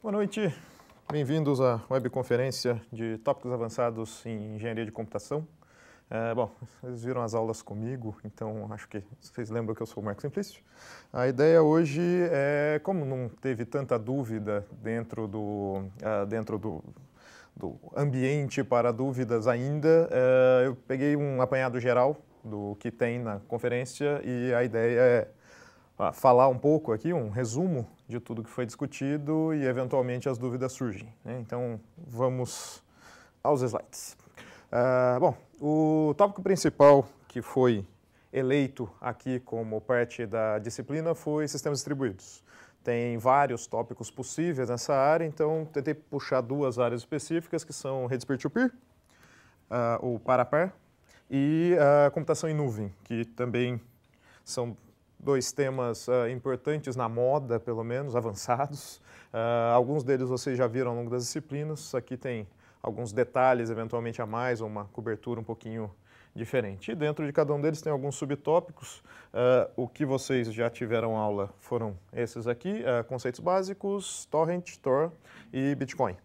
Boa noite, bem-vindos à webconferência de tópicos avançados em engenharia de computação. É, bom, vocês viram as aulas comigo, então acho que vocês lembram que eu sou o Marco Simplício. A ideia hoje é, como não teve tanta dúvida dentro do, uh, dentro do, do, ambiente para dúvidas ainda, uh, eu peguei um apanhado geral do que tem na conferência e a ideia é ah, falar um pouco aqui, um resumo de tudo que foi discutido e, eventualmente, as dúvidas surgem. Né? Então, vamos aos slides. Uh, bom, o tópico principal que foi eleito aqui como parte da disciplina foi sistemas distribuídos. Tem vários tópicos possíveis nessa área, então tentei puxar duas áreas específicas, que são redes peer-to-peer, ah, o uh, ou para-par, e a uh, computação em nuvem, que também são dois temas uh, importantes na moda, pelo menos, avançados. Uh, alguns deles vocês já viram ao longo das disciplinas. Aqui tem alguns detalhes, eventualmente a mais, ou uma cobertura um pouquinho diferente. E dentro de cada um deles tem alguns subtópicos. Uh, o que vocês já tiveram aula foram esses aqui, conceitos básicos, torrent, Tor e Bitcoin.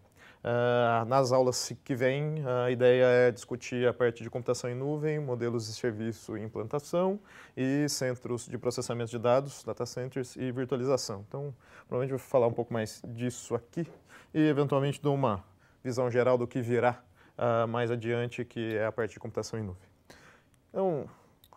Ah, nas aulas que vêm, a ideia é discutir a parte de computação em nuvem, modelos de serviço e implantação e centros de processamento de dados, data centers e virtualização. Então, provavelmente vou falar um pouco mais disso aqui e, eventualmente, dou uma visão geral do que virá uh, mais adiante, que é a parte de computação em nuvem. Então,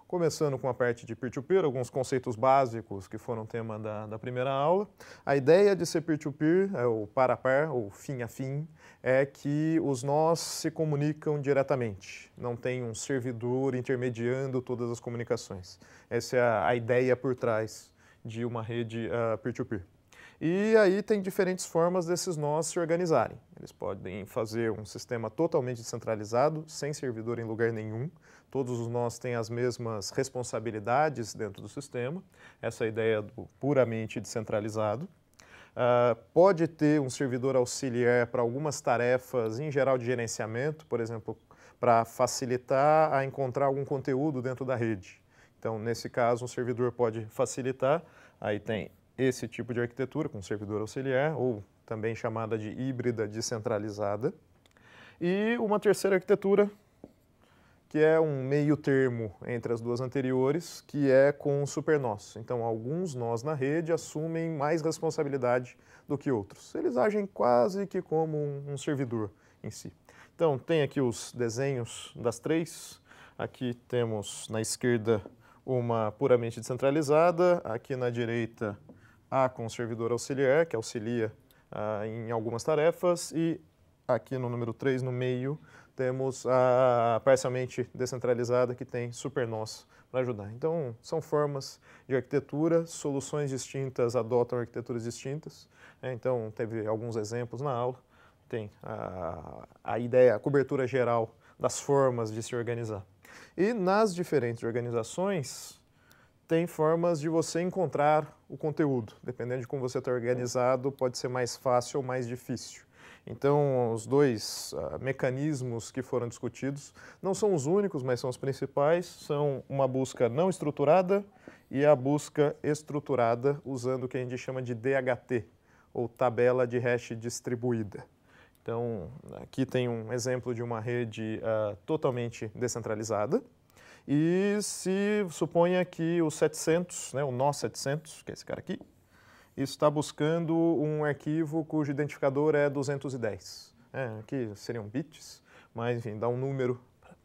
Começando com a parte de peer-to-peer, -peer, alguns conceitos básicos que foram tema da, da primeira aula. A ideia de ser peer-to-peer, -peer, é o par a par, ou fim a fim, é que os nós se comunicam diretamente, não tem um servidor intermediando todas as comunicações. Essa é a, a ideia por trás de uma rede ah, peer-to-peer. Uh, e aí tem diferentes formas desses nós se organizarem. Eles podem fazer um sistema totalmente descentralizado, sem servidor em lugar nenhum. Todos os nós têm as mesmas responsabilidades dentro do sistema. Essa ideia do puramente descentralizado. Uh, pode ter um servidor auxiliar para algumas tarefas, em geral de gerenciamento, por exemplo, para facilitar a encontrar algum conteúdo dentro da rede. Então, nesse caso, um servidor pode facilitar. Aí tem esse tipo de arquitetura, com servidor auxiliar, ou também chamada de híbrida descentralizada. E uma terceira arquitetura, que é um meio termo entre as duas anteriores, que é com super nós Então, alguns nós na rede assumem mais responsabilidade do que outros. Eles agem quase que como um servidor em si. Então, tem aqui os desenhos das três. Aqui temos na esquerda uma puramente descentralizada, aqui na direita a ah, com o servidor auxiliar, que auxilia ah, em algumas tarefas, e aqui no número 3, no meio, temos a parcialmente descentralizada, que tem SuperNOS para ajudar. Então, são formas de arquitetura, soluções distintas adotam arquiteturas distintas. Né? Então, teve alguns exemplos na aula. Tem a, a ideia, a cobertura geral das formas de se organizar. E nas diferentes organizações, tem formas de você encontrar o conteúdo. Dependendo de como você está organizado, pode ser mais fácil ou mais difícil. Então, os dois uh, mecanismos que foram discutidos não são os únicos, mas são os principais. São uma busca não estruturada e a busca estruturada usando o que a gente chama de DHT, ou tabela de hash distribuída. Então, aqui tem um exemplo de uma rede uh, totalmente descentralizada, e se suponha que o 700, né, o nós 700, que é esse cara aqui, está buscando um arquivo cujo identificador é 210. É, aqui seriam bits, mas enfim, dá um número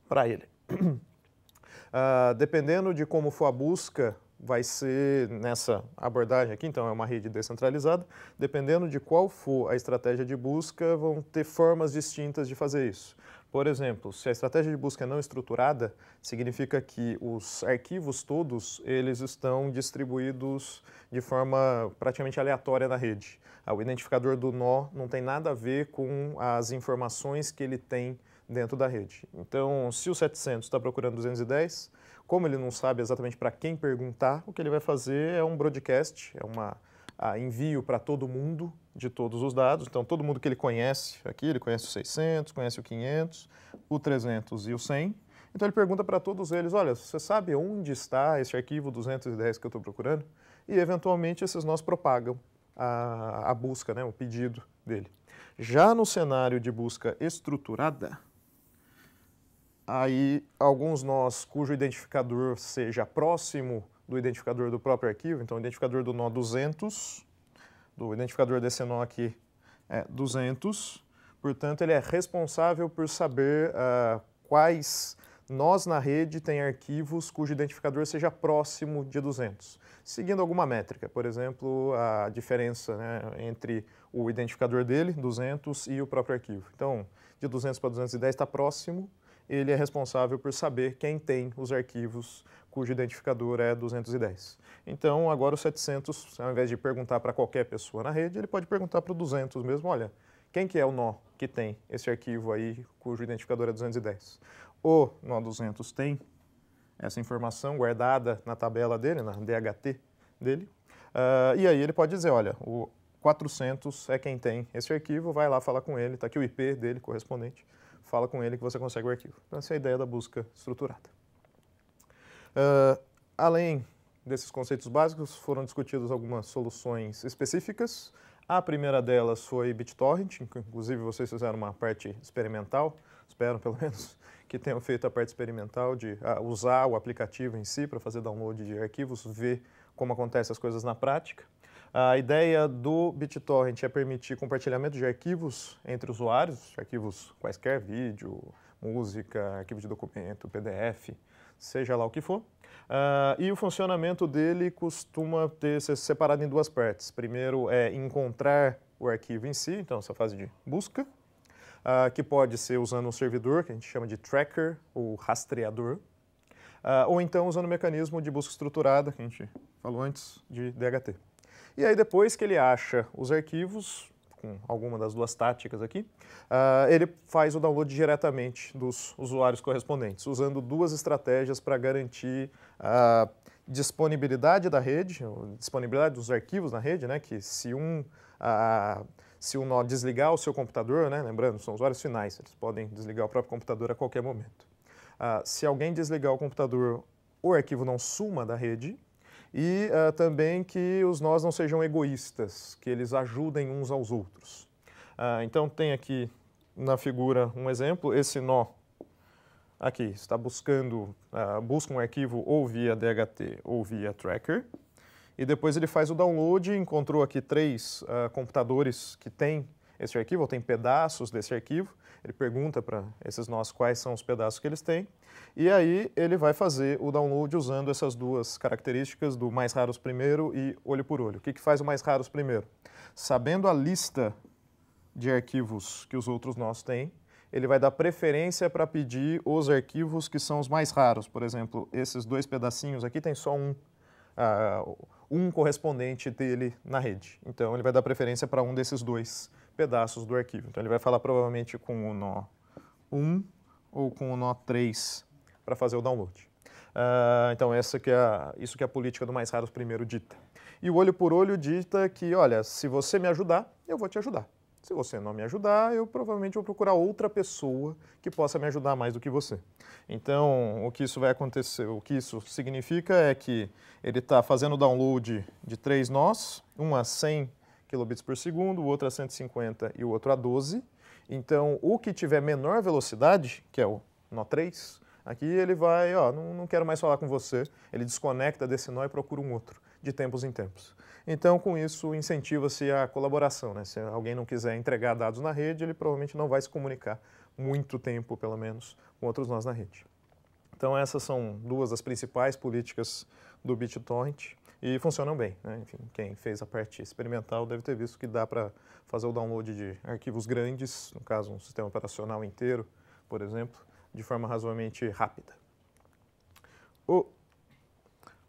para ele. Uh, dependendo de como for a busca vai ser nessa abordagem aqui, então é uma rede descentralizada, dependendo de qual for a estratégia de busca, vão ter formas distintas de fazer isso. Por exemplo, se a estratégia de busca é não estruturada, significa que os arquivos todos, eles estão distribuídos de forma praticamente aleatória na rede. Ah, o identificador do nó não tem nada a ver com as informações que ele tem dentro da rede. Então, se o 700 está procurando 210, como ele não sabe exatamente para quem perguntar, o que ele vai fazer é um broadcast, é um envio para todo mundo de todos os dados. Então, todo mundo que ele conhece aqui, ele conhece o 600, conhece o 500, o 300 e o 100. Então, ele pergunta para todos eles, olha, você sabe onde está esse arquivo 210 que eu estou procurando? E, eventualmente, esses nós propagam a, a busca, né, o pedido dele. Já no cenário de busca estruturada, aí alguns nós cujo identificador seja próximo do identificador do próprio arquivo, então o identificador do nó 200, do identificador desse nó aqui é 200, portanto ele é responsável por saber uh, quais nós na rede tem arquivos cujo identificador seja próximo de 200, seguindo alguma métrica, por exemplo, a diferença né, entre o identificador dele, 200, e o próprio arquivo. Então, de 200 para 210 está próximo, ele é responsável por saber quem tem os arquivos cujo identificador é 210. Então, agora o 700, ao invés de perguntar para qualquer pessoa na rede, ele pode perguntar para o 200 mesmo, olha, quem que é o nó que tem esse arquivo aí cujo identificador é 210? O nó 200 tem essa informação guardada na tabela dele, na DHT dele, uh, e aí ele pode dizer, olha, o 400 é quem tem esse arquivo, vai lá falar com ele, está aqui o IP dele correspondente, fala com ele que você consegue o arquivo. Então, essa é a ideia da busca estruturada. Uh, além desses conceitos básicos, foram discutidas algumas soluções específicas. A primeira delas foi BitTorrent, inclusive vocês fizeram uma parte experimental, espero pelo menos que tenham feito a parte experimental de ah, usar o aplicativo em si para fazer download de arquivos, ver como acontecem as coisas na prática. A ideia do BitTorrent é permitir compartilhamento de arquivos entre usuários, arquivos quaisquer, vídeo, música, arquivo de documento, PDF, seja lá o que for. Uh, e o funcionamento dele costuma ter, ser separado em duas partes. Primeiro é encontrar o arquivo em si, então essa fase de busca, uh, que pode ser usando um servidor, que a gente chama de tracker, ou rastreador, uh, ou então usando o um mecanismo de busca estruturada, que a gente falou antes, de DHT. E aí depois que ele acha os arquivos, com alguma das duas táticas aqui, uh, ele faz o download diretamente dos usuários correspondentes, usando duas estratégias para garantir a disponibilidade da rede, disponibilidade dos arquivos na rede, né, que se um, uh, se um nó desligar o seu computador, né, lembrando, são usuários finais, eles podem desligar o próprio computador a qualquer momento. Uh, se alguém desligar o computador, o arquivo não suma da rede, e uh, também que os nós não sejam egoístas, que eles ajudem uns aos outros. Uh, então, tem aqui na figura um exemplo, esse nó aqui está buscando, uh, busca um arquivo ou via DHT ou via tracker, e depois ele faz o download, encontrou aqui três ah, computadores que têm esse arquivo, ou tem pedaços desse arquivo. Ele pergunta para esses nós quais são os pedaços que eles têm. E aí ele vai fazer o download usando essas duas características do mais raros primeiro e olho por olho. O que, que faz o mais raros primeiro? Sabendo a lista de arquivos que os outros nós têm, ele vai dar preferência para pedir os arquivos que são os mais raros. Por exemplo, esses dois pedacinhos aqui tem só um, uh, um correspondente dele na rede. Então, ele vai dar preferência para um desses dois pedaços do arquivo. Então ele vai falar provavelmente com o nó 1 ou com o nó 3 para fazer o download. Uh, então essa que é a, isso que é a política do mais raro primeiro dita. E o olho por olho dita que, olha, se você me ajudar, eu vou te ajudar. Se você não me ajudar, eu provavelmente vou procurar outra pessoa que possa me ajudar mais do que você. Então, o que isso vai acontecer, o que isso significa é que ele está fazendo o download de três nós, um a 100 kilobits por segundo, o outro a 150 e o outro a 12. Então, o que tiver menor velocidade, que é o nó 3, aqui ele vai, ó, não, não quero mais falar com você, ele desconecta desse nó e procura um outro, de tempos em tempos. Então, com isso, incentiva-se a colaboração, né? Se alguém não quiser entregar dados na rede, ele provavelmente não vai se comunicar muito tempo, pelo menos, com outros nós na rede. Então, essas são duas das principais políticas do BitTorrent e funcionam bem. Né? Enfim, quem fez a parte experimental deve ter visto que dá para fazer o download de arquivos grandes, no caso um sistema operacional inteiro, por exemplo, de forma razoavelmente rápida. O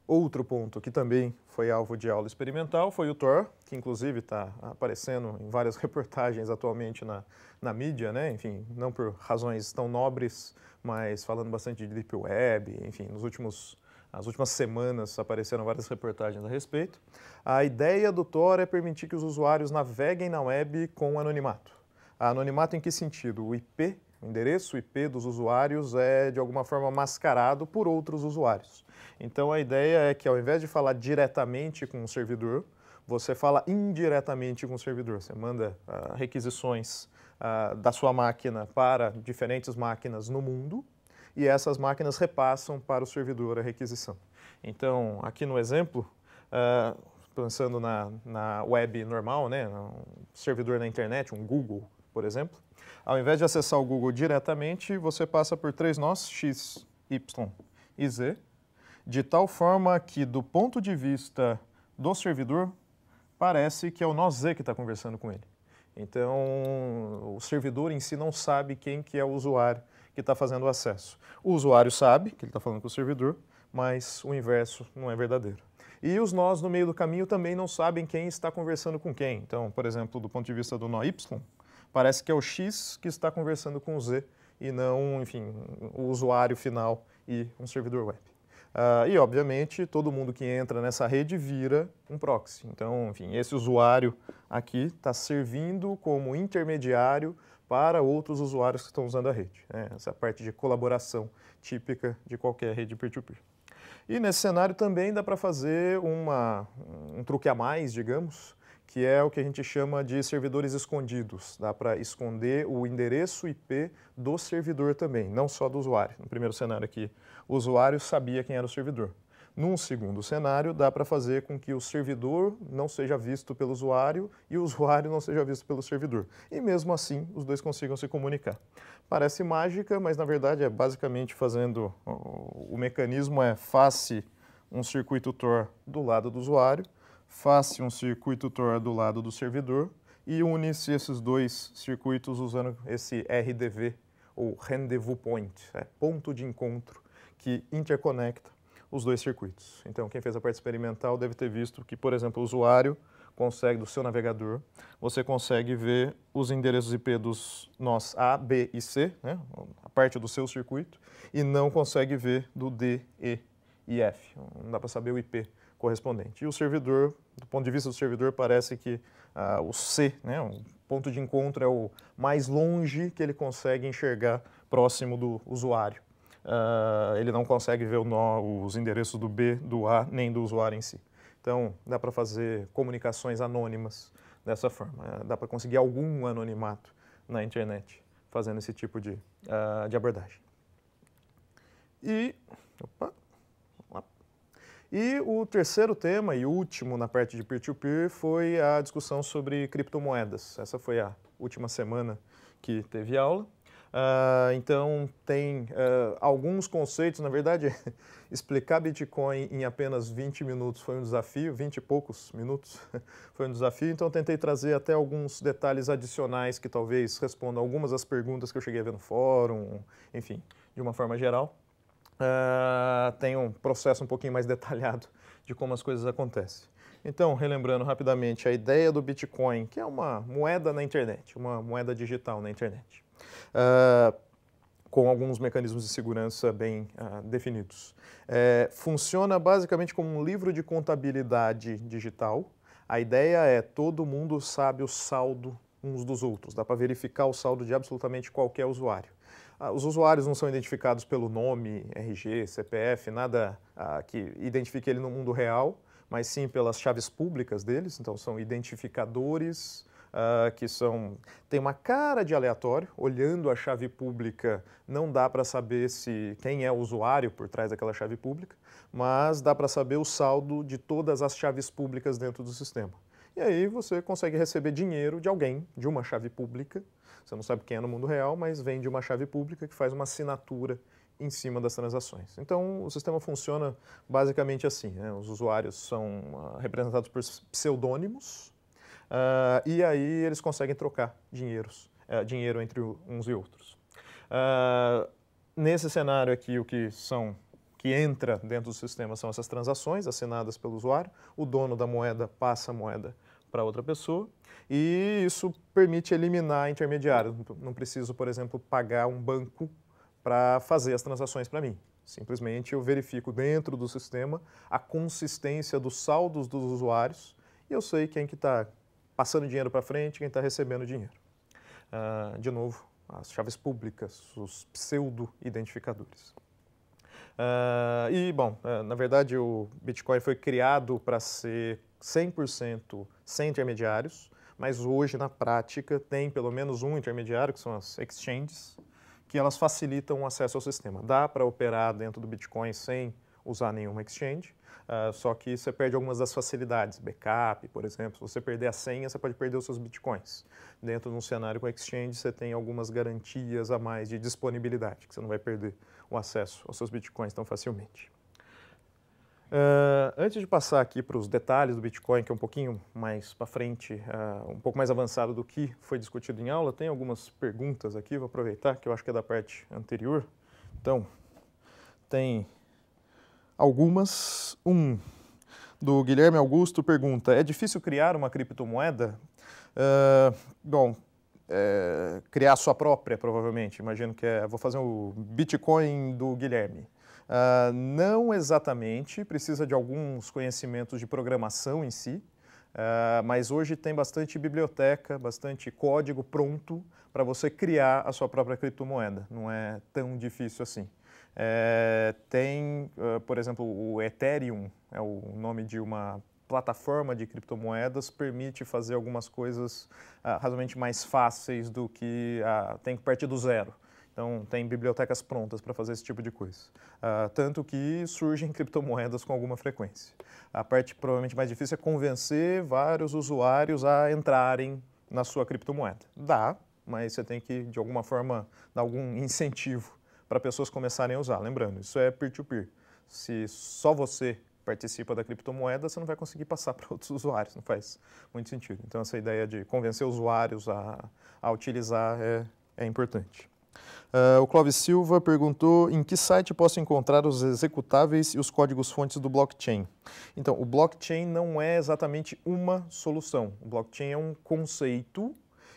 outro ponto que também foi alvo de aula experimental foi o Tor, que inclusive está aparecendo em várias reportagens atualmente na, na mídia, né? enfim, não por razões tão nobres, mas falando bastante de Deep Web, enfim, nos últimos as últimas semanas apareceram várias reportagens a respeito. A ideia do Tor é permitir que os usuários naveguem na web com anonimato. Anonimato em que sentido? O IP, o endereço IP dos usuários é de alguma forma mascarado por outros usuários. Então a ideia é que ao invés de falar diretamente com o servidor, você fala indiretamente com o servidor. Você manda uh, requisições uh, da sua máquina para diferentes máquinas no mundo e essas máquinas repassam para o servidor a requisição. Então, aqui no exemplo, uh, pensando na, na web normal, né, um servidor na internet, um Google, por exemplo, ao invés de acessar o Google diretamente, você passa por três nós, x, y e z, de tal forma que, do ponto de vista do servidor, parece que é o nó Z que está conversando com ele. Então, o servidor em si não sabe quem que é o usuário que está fazendo o acesso. O usuário sabe que ele está falando com o servidor, mas o inverso não é verdadeiro. E os nós no meio do caminho também não sabem quem está conversando com quem. Então, por exemplo, do ponto de vista do nó Y, parece que é o X que está conversando com o Z e não, enfim, o usuário final e um servidor web. Uh, e, obviamente, todo mundo que entra nessa rede vira um proxy. Então, enfim, esse usuário aqui está servindo como intermediário para outros usuários que estão usando a rede. Né? Essa parte de colaboração típica de qualquer rede peer-to-peer. -peer. E nesse cenário também dá para fazer uma, um truque a mais, digamos, que é o que a gente chama de servidores escondidos. Dá para esconder o endereço IP do servidor também, não só do usuário. No primeiro cenário aqui, o usuário sabia quem era o servidor. Num segundo cenário, dá para fazer com que o servidor não seja visto pelo usuário e o usuário não seja visto pelo servidor. E mesmo assim, os dois consigam se comunicar. Parece mágica, mas na verdade é basicamente fazendo o mecanismo é face um circuito Tor do lado do usuário, face um circuito Tor do lado do servidor e une-se esses dois circuitos usando esse RDV ou Rendezvous Point, é, ponto de encontro que interconecta os dois circuitos. Então, quem fez a parte experimental deve ter visto que, por exemplo, o usuário consegue, do seu navegador, você consegue ver os endereços IP dos nós A, B e C, né? a parte do seu circuito, e não consegue ver do D, E e F. Não dá para saber o IP correspondente. E o servidor, do ponto de vista do servidor, parece que ah, o C, né? o ponto de encontro é o mais longe que ele consegue enxergar próximo do usuário uh, ele não consegue ver nó, os endereços do B, do A, nem do usuário em si. Então, dá para fazer comunicações anônimas dessa forma. Né? Dá para conseguir algum anonimato na internet fazendo esse tipo de, uh, de abordagem. E, opa, e o terceiro tema e último na parte de peer-to-peer -peer, foi a discussão sobre criptomoedas. Essa foi a última semana que teve aula. Uh, então, tem uh, alguns conceitos. Na verdade, explicar Bitcoin em apenas 20 minutos foi um desafio, 20 e poucos minutos foi um desafio. Então, tentei trazer até alguns detalhes adicionais que talvez respondam algumas das perguntas que eu cheguei a ver no fórum, enfim, de uma forma geral. Uh, tem um processo um pouquinho mais detalhado de como as coisas acontecem. Então, relembrando rapidamente a ideia do Bitcoin, que é uma moeda na internet, uma moeda digital na internet. Uh, com alguns mecanismos de segurança bem uh, definidos. É, funciona basicamente como um livro de contabilidade digital. A ideia é todo mundo sabe o saldo uns dos outros, dá para verificar o saldo de absolutamente qualquer usuário. Ah, os usuários não são identificados pelo nome, RG, CPF, nada que identifique ele no mundo real, mas sim pelas chaves públicas deles, então são identificadores uh, que são tem uma cara de aleatório, olhando a chave pública não dá para saber se quem é o usuário por trás daquela chave pública, mas dá para saber o saldo de todas as chaves públicas dentro do sistema. E aí você consegue receber dinheiro de alguém, de uma chave pública. Você não sabe quem é no mundo real, mas vem de uma chave pública que faz uma assinatura em cima das transações. Então, o sistema funciona basicamente assim. Né? Os usuários são ah, representados por pseudônimos, Uh, e aí eles conseguem trocar dinheiros, uh, dinheiro entre uns e outros. Uh, nesse cenário aqui, o que são que entra dentro do sistema são essas transações assinadas pelo usuário, o dono da moeda passa a moeda para outra pessoa e isso permite eliminar intermediários. Não preciso, por exemplo, pagar um banco para fazer as transações para mim. Simplesmente eu verifico dentro do sistema a consistência dos saldos dos usuários e eu sei quem que está passando dinheiro para frente quem está recebendo dinheiro. Uh, de novo, as chaves públicas, os pseudo-identificadores. Uh, e, bom, uh, na verdade o Bitcoin foi criado para ser 100% sem intermediários, mas hoje na prática tem pelo menos um intermediário, que são as exchanges, que elas facilitam o acesso ao sistema. Dá para operar dentro do Bitcoin sem usar nenhuma exchange, Uh, só que você perde algumas das facilidades, backup, por exemplo. Se você perder a senha, você pode perder os seus bitcoins. Dentro de um cenário com exchange, você tem algumas garantias a mais de disponibilidade, que você não vai perder o acesso aos seus bitcoins tão facilmente. Uh, antes de passar aqui para os detalhes do Bitcoin, que é um pouquinho mais para frente, uh, um pouco mais avançado do que foi discutido em aula, tem algumas perguntas aqui, vou aproveitar, que eu acho que é da parte anterior. Então, tem algumas. Um do Guilherme Augusto pergunta: é difícil criar uma criptomoeda? Uh, bom, é, criar sua própria, provavelmente. Imagino que é. Vou fazer o Bitcoin do Guilherme. Uh, não exatamente, precisa de alguns conhecimentos de programação em si, uh, mas hoje tem bastante biblioteca, bastante código pronto para você criar a sua própria criptomoeda. Não é tão difícil assim. É, tem, uh, por exemplo, o Ethereum, é o nome de uma plataforma de criptomoedas, permite fazer algumas coisas uh, razoavelmente mais fáceis do que uh, tem que partir do zero. Então, tem bibliotecas prontas para fazer esse tipo de coisa. Uh, tanto que surgem criptomoedas com alguma frequência. A parte provavelmente mais difícil é convencer vários usuários a entrarem na sua criptomoeda. Dá, mas você tem que, de alguma forma, dar algum incentivo para pessoas começarem a usar. Lembrando, isso é peer-to-peer. -peer. Se só você participa da criptomoeda, você não vai conseguir passar para outros usuários, não faz muito sentido. Então, essa ideia de convencer usuários a, a utilizar é, é importante. Uh, o Clóvis Silva perguntou em que site posso encontrar os executáveis e os códigos-fontes do blockchain. Então, o blockchain não é exatamente uma solução. O blockchain é um conceito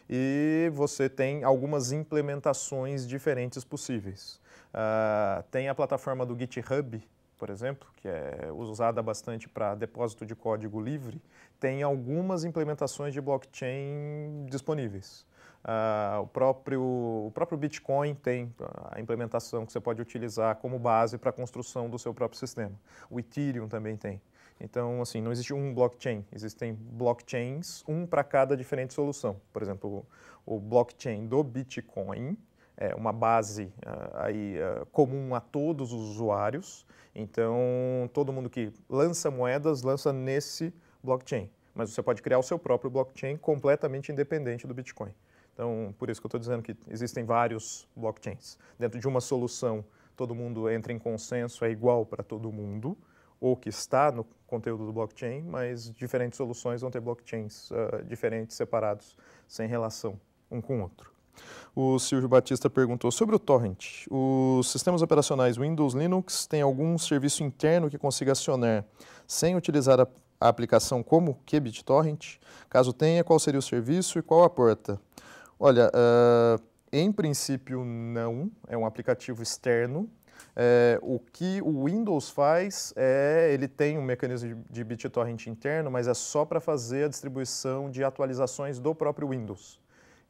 e você tem algumas implementações diferentes possíveis. Uh, tem a plataforma do GitHub, por exemplo, que é usada bastante para depósito de código livre, tem algumas implementações de blockchain disponíveis. Uh, o, próprio, o próprio Bitcoin tem a implementação que você pode utilizar como base para a construção do seu próprio sistema. O Ethereum também tem. Então, assim, não existe um blockchain, existem blockchains, um para cada diferente solução. Por exemplo, o blockchain do Bitcoin é, uma base ah, aí, ah, comum a todos os usuários. Então, todo mundo que lança moedas, lança nesse blockchain. Mas você pode criar o seu próprio blockchain completamente independente do Bitcoin. Então, por isso que eu estou dizendo que existem vários blockchains. Dentro de uma solução, todo mundo entra em consenso, é igual para todo mundo, ou que está no conteúdo do blockchain, mas diferentes soluções vão ter blockchains uh, diferentes, separados, sem relação um com o outro. O Silvio Batista perguntou sobre o torrent. Os sistemas operacionais Windows, Linux têm algum serviço interno que consiga acionar sem utilizar a, a aplicação como Qubit Torrent? Caso tenha, qual seria o serviço e qual a porta? Olha, uh, em princípio não, é um aplicativo externo. É, o que o Windows faz é, ele tem um mecanismo de, de BitTorrent interno, mas é só para fazer a distribuição de atualizações do próprio Windows.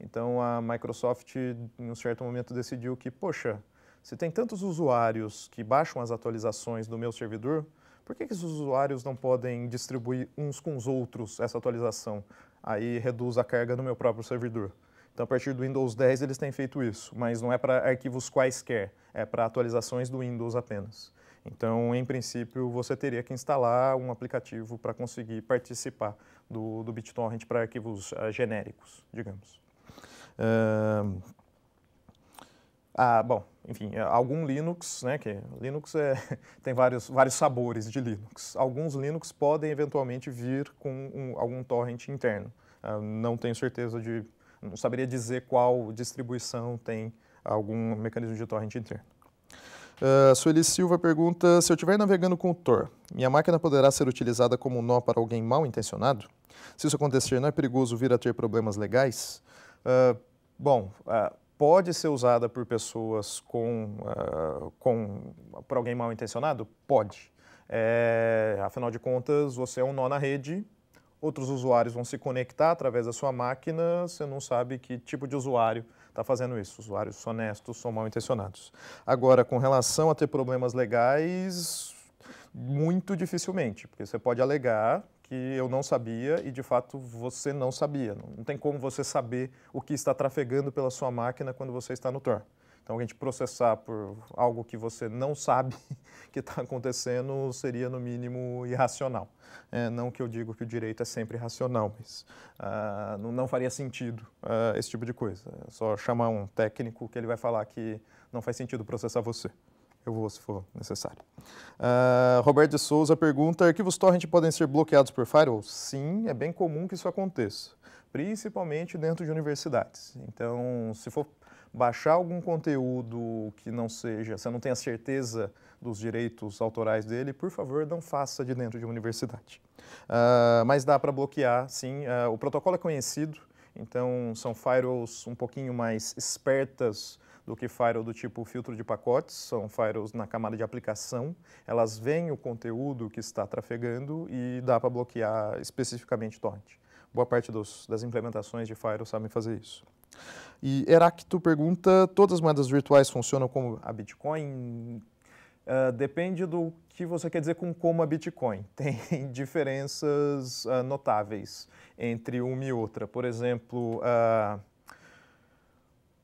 Então a Microsoft, em um certo momento, decidiu que, poxa, se tem tantos usuários que baixam as atualizações do meu servidor, por que, que os usuários não podem distribuir uns com os outros essa atualização? Aí reduz a carga no meu próprio servidor. Então, a partir do Windows 10 eles têm feito isso, mas não é para arquivos quaisquer, é para atualizações do Windows apenas. Então, em princípio, você teria que instalar um aplicativo para conseguir participar do, do BitTorrent para arquivos uh, genéricos, digamos. Uh, ah, bom, enfim, é, algum Linux, né, que Linux é, tem vários, vários sabores de Linux. Alguns Linux podem eventualmente vir com um, algum torrent interno. Uh, não tenho certeza de, não saberia dizer qual distribuição tem algum mecanismo de torrent interno. Uh, Sueli Silva pergunta, se eu estiver navegando com o Tor, minha máquina poderá ser utilizada como nó para alguém mal intencionado? Se isso acontecer, não é perigoso vir a ter problemas legais? Ah, bom, uh, pode ser usada por pessoas com, uh, com por alguém mal intencionado? Pode. É, afinal de contas, você é um nó na rede, outros usuários vão se conectar através da sua máquina, você não sabe que tipo de usuário está fazendo isso. Usuários honestos são mal intencionados. Agora, com relação a ter problemas legais, muito dificilmente, porque você pode alegar que eu não sabia e de fato você não sabia. Não tem como você saber o que está trafegando pela sua máquina quando você está no Tor. Então, a gente processar por algo que você não sabe que está acontecendo seria, no mínimo, irracional. É, não que eu digo que o direito é sempre irracional, mas ah, não, não, faria sentido ah, esse tipo de coisa. É só chamar um técnico que ele vai falar que não faz sentido processar você. Eu vou se for necessário. Uh, Roberto de Souza pergunta: arquivos torrent podem ser bloqueados por firewall? Sim, é bem comum que isso aconteça, principalmente dentro de universidades. Então, se for baixar algum conteúdo que não seja, você não tenha certeza dos direitos autorais dele, por favor, não faça de dentro de uma universidade. Uh, mas dá para bloquear, sim. Uh, o protocolo é conhecido, então são firewalls um pouquinho mais espertas do que firewall do tipo filtro de pacotes, são firewalls na camada de aplicação. Elas veem o conteúdo que está trafegando e dá para bloquear especificamente torrent. Boa parte dos, das implementações de firewall sabem fazer isso. E Heracto pergunta, todas as moedas virtuais funcionam como a Bitcoin? Uh, depende do que você quer dizer com como a Bitcoin. Tem diferenças uh, notáveis entre uma e outra. Por exemplo, uh,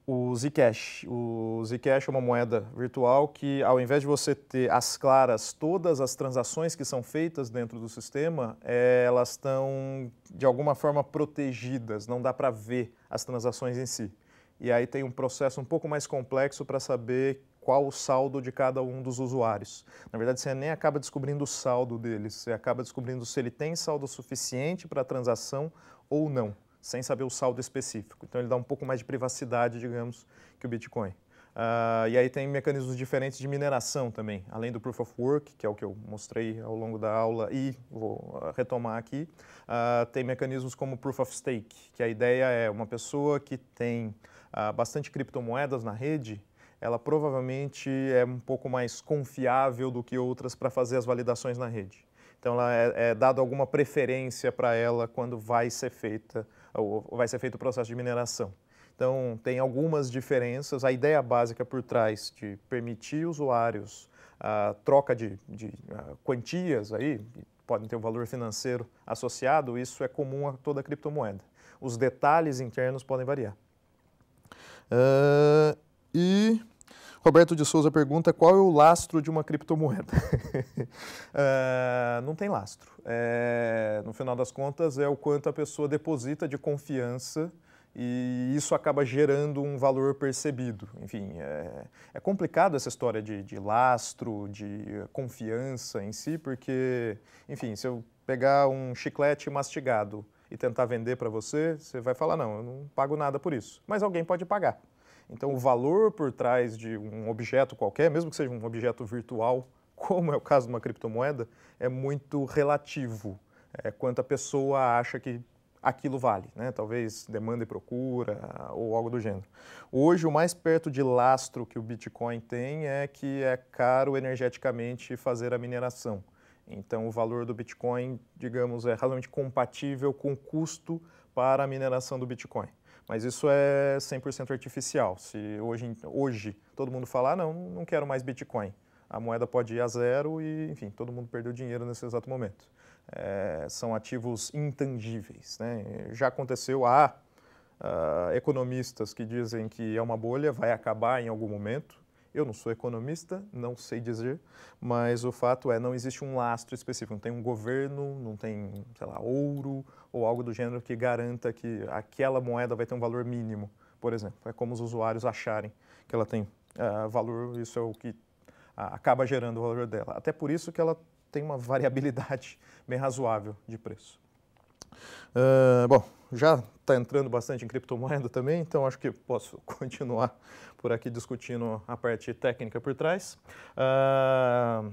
o Zcash. O Zcash é uma moeda virtual que, ao invés de você ter as claras todas as transações que são feitas dentro do sistema, é, elas estão de alguma forma protegidas, não dá para ver as transações em si. E aí tem um processo um pouco mais complexo para saber qual o saldo de cada um dos usuários. Na verdade, você nem acaba descobrindo o saldo deles, você acaba descobrindo se ele tem saldo suficiente para a transação ou não sem saber o saldo específico. Então ele dá um pouco mais de privacidade, digamos, que o Bitcoin. Uh, e aí tem mecanismos diferentes de mineração também, além do Proof of Work, que é o que eu mostrei ao longo da aula e vou ah, retomar aqui, uh, tem mecanismos como Proof of Stake, que a ideia é uma pessoa que tem uh, bastante criptomoedas na rede, ela provavelmente é um pouco mais confiável do que outras para fazer as validações na rede. Então, ela é, é dada alguma preferência para ela quando vai ser feita ou vai ser feito o processo de mineração. Então, tem algumas diferenças. A ideia básica por trás de permitir usuários a troca de, de a quantias aí, podem ter um valor financeiro associado, isso é comum a toda a criptomoeda. Os detalhes internos podem variar. Uh, e Roberto de Souza pergunta qual é o lastro de uma criptomoeda. uh, não tem lastro. É, no final das contas, é o quanto a pessoa deposita de confiança e isso acaba gerando um valor percebido. Enfim, é, é complicado essa história de, de lastro, de confiança em si, porque, enfim, se eu pegar um chiclete mastigado e tentar vender para você, você vai falar: não, eu não pago nada por isso. Mas alguém pode pagar. Então, o valor por trás de um objeto qualquer, mesmo que seja um objeto virtual, como é o caso de uma criptomoeda, é muito relativo. É quanto a pessoa acha que aquilo vale, né? talvez demanda e procura ou algo do gênero. Hoje, o mais perto de lastro que o Bitcoin tem é que é caro energeticamente fazer a mineração. Então, o valor do Bitcoin, digamos, é razoavelmente compatível com o custo para a mineração do Bitcoin. Mas isso é 100% artificial. Se hoje, hoje todo mundo falar, não, não quero mais Bitcoin, a moeda pode ir a zero e, enfim, todo mundo perdeu dinheiro nesse exato momento. É, são ativos intangíveis. Né? Já aconteceu, há ah, economistas que dizem que é uma bolha, vai acabar em algum momento, eu não sou economista, não sei dizer, mas o fato é, não existe um lastro específico, não tem um governo, não tem, sei lá, ouro ou algo do gênero que garanta que aquela moeda vai ter um valor mínimo, por exemplo. É como os usuários acharem que ela tem uh, valor, isso é o que uh, acaba gerando o valor dela. Até por isso que ela tem uma variabilidade bem razoável de preço. Uh, bom, já está entrando bastante em criptomoeda também, então acho que posso continuar por aqui discutindo a parte técnica por trás. Uh,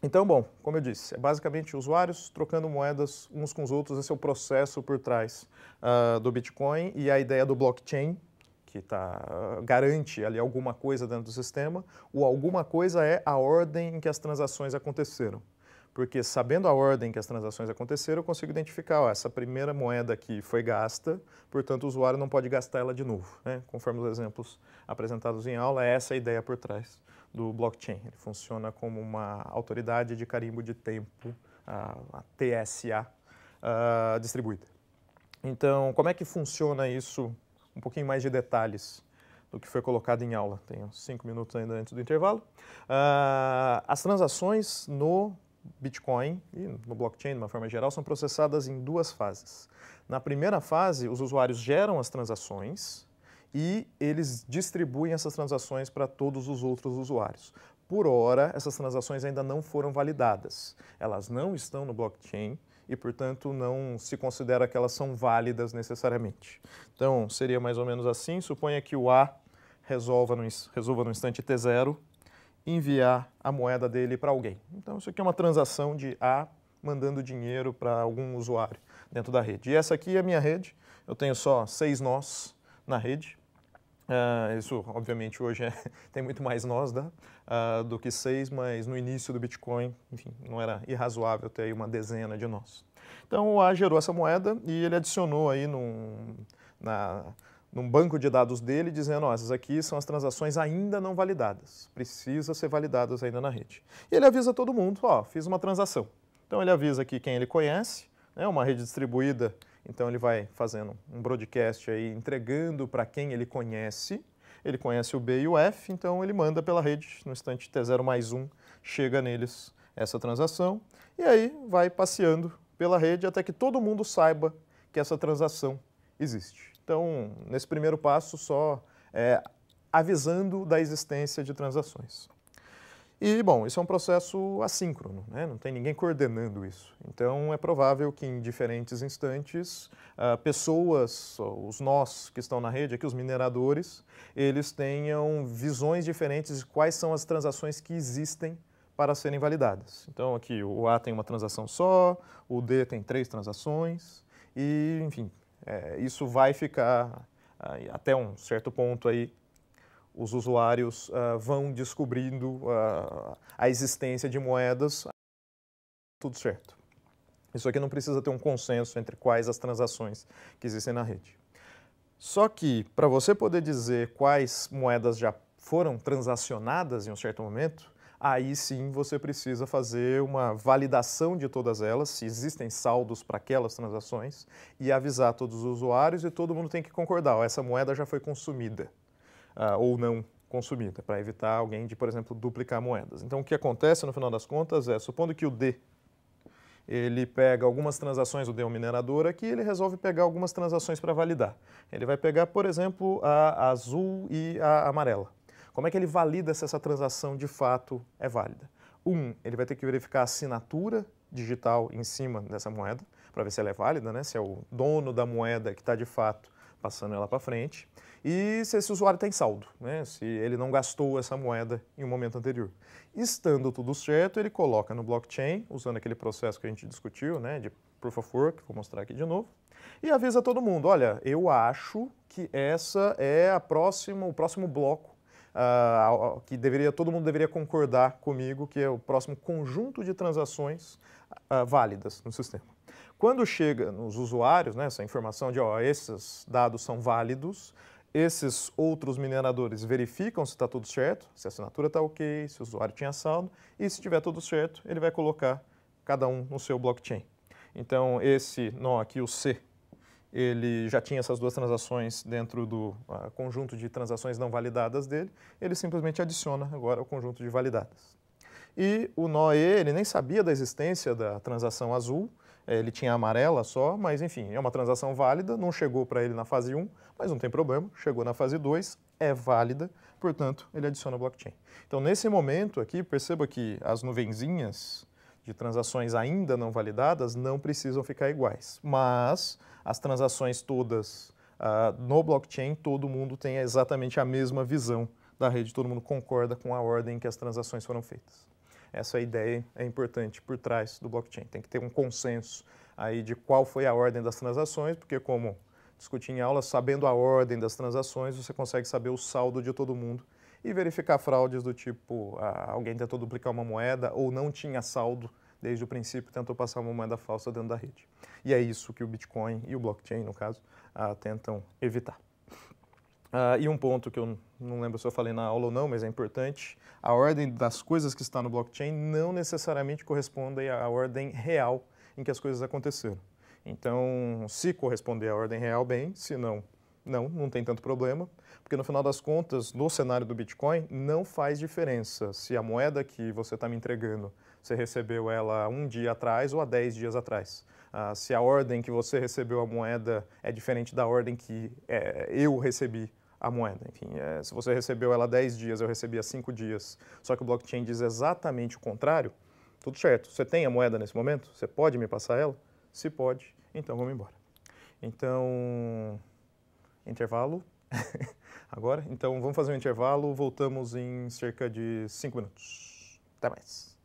então, bom, como eu disse, é basicamente usuários trocando moedas uns com os outros, esse é o processo por trás uh, do Bitcoin e a ideia do blockchain, que tá, ah, garante ali alguma coisa dentro do sistema, o alguma coisa é a ordem em que as transações aconteceram porque sabendo a ordem que as transações aconteceram, eu consigo identificar, ó, essa primeira moeda aqui foi gasta, portanto o usuário não pode gastar ela de novo. Né? Conforme os exemplos apresentados em aula, é essa a ideia por trás do blockchain. Ele funciona como uma autoridade de carimbo de tempo, a, a TSA, a, ah, distribuída. Então, como é que funciona isso? Um pouquinho mais de detalhes do que foi colocado em aula. Tenho cinco minutos ainda antes do intervalo. Uh, as transações no Bitcoin e no blockchain, de uma forma geral, são processadas em duas fases. Na primeira fase, os usuários geram as transações e eles distribuem essas transações para todos os outros usuários. Por hora, essas transações ainda não foram validadas. Elas não estão no blockchain e, portanto, não se considera que elas são válidas necessariamente. Então, seria mais ou menos assim. Suponha que o A resolva no, resolva no instante T0 enviar a moeda dele para alguém. Então, isso aqui é uma transação de A mandando dinheiro para algum usuário dentro da rede. E essa aqui é a minha rede, eu tenho só seis nós na rede. Uh, isso, obviamente, hoje é, tem muito mais nós né? uh, do que seis, mas no início do Bitcoin, enfim, não era irrazoável ter aí uma dezena de nós. Então, o A gerou essa moeda e ele adicionou aí num, na, num banco de dados dele dizendo, ó, oh, essas aqui são as transações ainda não validadas, precisa ser validadas ainda na rede. E ele avisa todo mundo, ó, oh, fiz uma transação. Então ele avisa aqui quem ele conhece, né, uma rede distribuída, então ele vai fazendo um broadcast aí, entregando para quem ele conhece, ele conhece o B e o F, então ele manda pela rede, no instante T0 mais 1, chega neles essa transação, e aí vai passeando pela rede até que todo mundo saiba que essa transação existe. Então, nesse primeiro passo, só é, avisando da existência de transações. E, bom, isso é um processo assíncrono, né? não tem ninguém coordenando isso. Então, é provável que em diferentes instantes, uh, pessoas, os nós que estão na rede, aqui os mineradores, eles tenham visões diferentes de quais são as transações que existem para serem validadas. Então, aqui o A tem uma transação só, o D tem três transações, e, enfim, é, isso vai ficar até um certo ponto aí os usuários uh, vão descobrindo uh, a existência de moedas, tudo certo. Isso aqui não precisa ter um consenso entre quais as transações que existem na rede. Só que, para você poder dizer quais moedas já foram transacionadas em um certo momento, aí sim você precisa fazer uma validação de todas elas, se existem saldos para aquelas transações, e avisar todos os usuários e todo mundo tem que concordar, ó, essa moeda já foi consumida uh, ou não consumida, para evitar alguém de, por exemplo, duplicar moedas. Então o que acontece no final das contas é, supondo que o D ele pega algumas transações, o D é um minerador aqui, ele resolve pegar algumas transações para validar. Ele vai pegar, por exemplo, a azul e a amarela. Como é que ele valida se essa transação de fato é válida? Um, ele vai ter que verificar a assinatura digital em cima dessa moeda, para ver se ela é válida, né? se é o dono da moeda que está de fato passando ela para frente, e se esse usuário tem tá saldo, né? se ele não gastou essa moeda em um momento anterior. Estando tudo certo, ele coloca no blockchain, usando aquele processo que a gente discutiu, né? de Proof of Work, vou mostrar aqui de novo, e avisa todo mundo, olha, eu acho que essa é a próxima, o próximo bloco uh, que deveria, todo mundo deveria concordar comigo, que é o próximo conjunto de transações uh, válidas no sistema. Quando chega nos usuários, né, essa informação de ó, esses dados são válidos, esses outros mineradores verificam se está tudo certo, se a assinatura está ok, se o usuário tinha saldo, e se tiver tudo certo, ele vai colocar cada um no seu blockchain. Então, esse nó aqui, o C, ele já tinha essas duas transações dentro do uh, conjunto de transações não validadas dele, ele simplesmente adiciona agora o conjunto de validadas. E o nó E, ele nem sabia da existência da transação azul, eh, ele tinha amarela só, mas enfim, é uma transação válida, não chegou para ele na fase 1, mas não tem problema, chegou na fase 2, é válida, portanto, ele adiciona blockchain. Então, nesse momento aqui, perceba que as nuvenzinhas de transações ainda não validadas não precisam ficar iguais. Mas as transações todas uh, no blockchain, todo mundo tem exatamente a mesma visão da rede, todo mundo concorda com a ordem em que as transações foram feitas. Essa é ideia é importante por trás do blockchain. Tem que ter um consenso aí de qual foi a ordem das transações, porque como discutimos em aula, sabendo a ordem das transações, você consegue saber o saldo de todo mundo e verificar fraudes do tipo ah, alguém tentou duplicar uma moeda ou não tinha saldo desde o princípio, tentou passar uma moeda falsa dentro da rede. E é isso que o Bitcoin e o blockchain, no caso, ah, tentam evitar. Ah, e um ponto que eu não lembro se eu falei na aula ou não, mas é importante: a ordem das coisas que está no blockchain não necessariamente corresponde à ordem real em que as coisas aconteceram. Então, se corresponder à ordem real, bem, se não, não, não tem tanto problema, porque no final das contas, no cenário do Bitcoin, não faz diferença se a moeda que você está me entregando, você recebeu ela um dia atrás ou há 10 dias atrás. Ah, se a ordem que você recebeu a moeda é diferente da ordem que é, eu recebi a moeda. Enfim, é, se você recebeu ela há 10 dias, eu recebi há 5 dias, só que o blockchain diz exatamente o contrário, tudo certo. Você tem a moeda nesse momento? Você pode me passar ela? Se pode, então vamos embora. Então, Intervalo. Agora, então vamos fazer um intervalo, voltamos em cerca de 5 minutos. Até mais.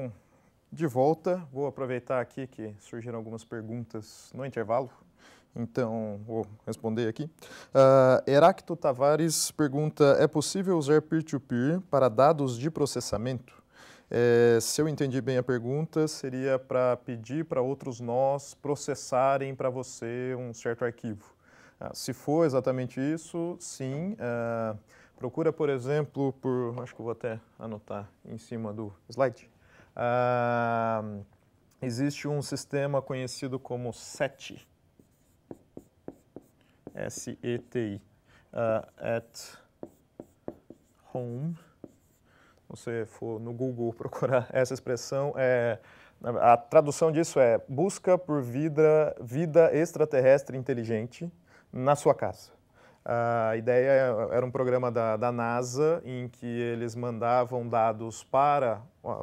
Então, de volta, vou aproveitar aqui que surgiram algumas perguntas no intervalo, então vou responder aqui. Uh, Heracto Tavares pergunta: é possível usar peer-to-peer -peer para dados de processamento? É, se eu entendi bem a pergunta, seria para pedir para outros nós processarem para você um certo arquivo. Ah, se for exatamente isso, sim. Ah, procura, por exemplo, por. Acho que vou até anotar em cima do slide. Uh, existe um sistema conhecido como SETI, S-E-T-I, uh, ah, at home. Você for no Google procurar essa expressão, é, a tradução disso é busca por vida, vida extraterrestre inteligente na sua casa. A ideia era um programa da, da, NASA em que eles mandavam dados para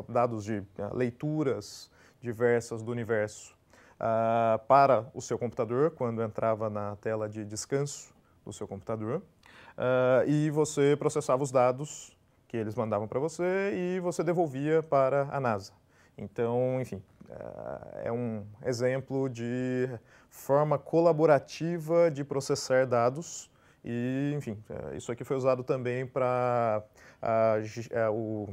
dados de eh, leituras diversas do universo uh, para o seu computador quando entrava na tela de descanso do seu computador uh, e você processava os dados que eles mandavam para você e você devolvia para a NASA. Então, enfim, eh, é um exemplo de forma colaborativa de processar dados e, enfim, é, isso aqui foi usado também para é, o,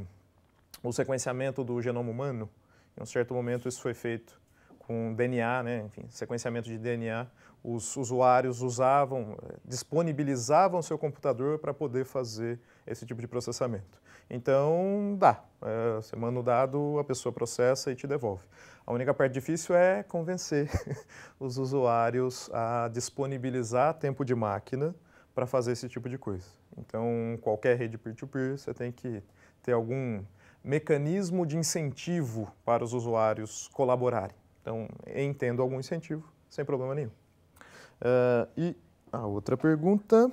o sequenciamento do genoma humano. Em um certo momento isso foi feito com DNA, né? enfim, sequenciamento de DNA, os usuários usavam, é, disponibilizavam seu computador para poder fazer esse tipo de processamento. Então, dá. É, você manda o dado, a pessoa processa e te devolve. A única parte difícil é convencer os usuários a disponibilizar tempo de máquina para fazer esse tipo de coisa. Então, qualquer rede peer-to-peer, -peer, você tem que ter algum mecanismo de incentivo para os usuários colaborarem. Então, entendo algum incentivo, sem problema nenhum. Uh, e a outra pergunta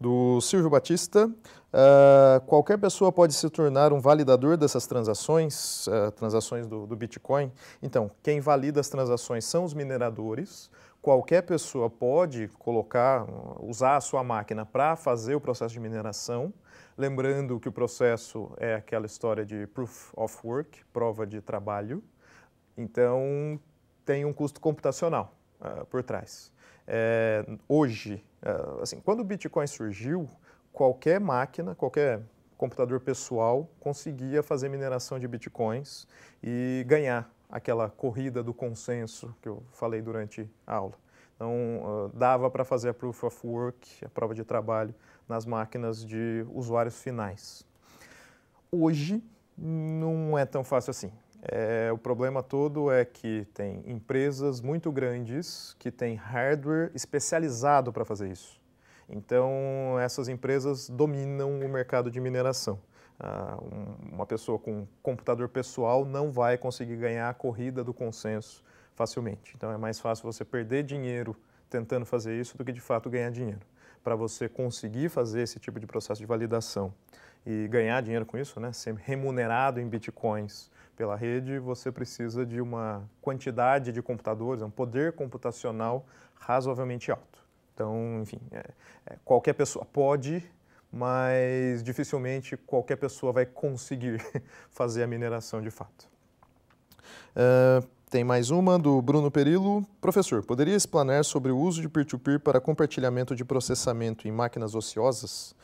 do Silvio Batista. Uh, qualquer pessoa pode se tornar um validador dessas transações, uh, transações do, do Bitcoin. Então, quem valida as transações são os mineradores, qualquer pessoa pode colocar, usar a sua máquina para fazer o processo de mineração, lembrando que o processo é aquela história de proof of work, prova de trabalho, então tem um custo computacional uh, por trás. É, hoje, uh, assim, quando o Bitcoin surgiu, qualquer máquina, qualquer computador pessoal conseguia fazer mineração de bitcoins e ganhar aquela corrida do consenso que eu falei durante a aula. Então, dava para fazer a proof of work, a prova de trabalho, nas máquinas de usuários finais. Hoje, não é tão fácil assim. É, o problema todo é que tem empresas muito grandes que têm hardware especializado para fazer isso. Então, essas empresas dominam o mercado de mineração. Ah, uma pessoa com um computador pessoal não vai conseguir ganhar a corrida do consenso facilmente. Então é mais fácil você perder dinheiro tentando fazer isso do que de fato ganhar dinheiro. Para você conseguir fazer esse tipo de processo de validação e ganhar dinheiro com isso, né, ser remunerado em bitcoins pela rede, você precisa de uma quantidade de computadores, é um poder computacional razoavelmente alto. Então, enfim, é, é, qualquer pessoa pode mas dificilmente qualquer pessoa vai conseguir fazer a mineração de fato. Uh, tem mais uma do Bruno Perillo. Professor, poderia explanar sobre o uso de peer-to-peer -peer para compartilhamento de processamento em máquinas ociosas?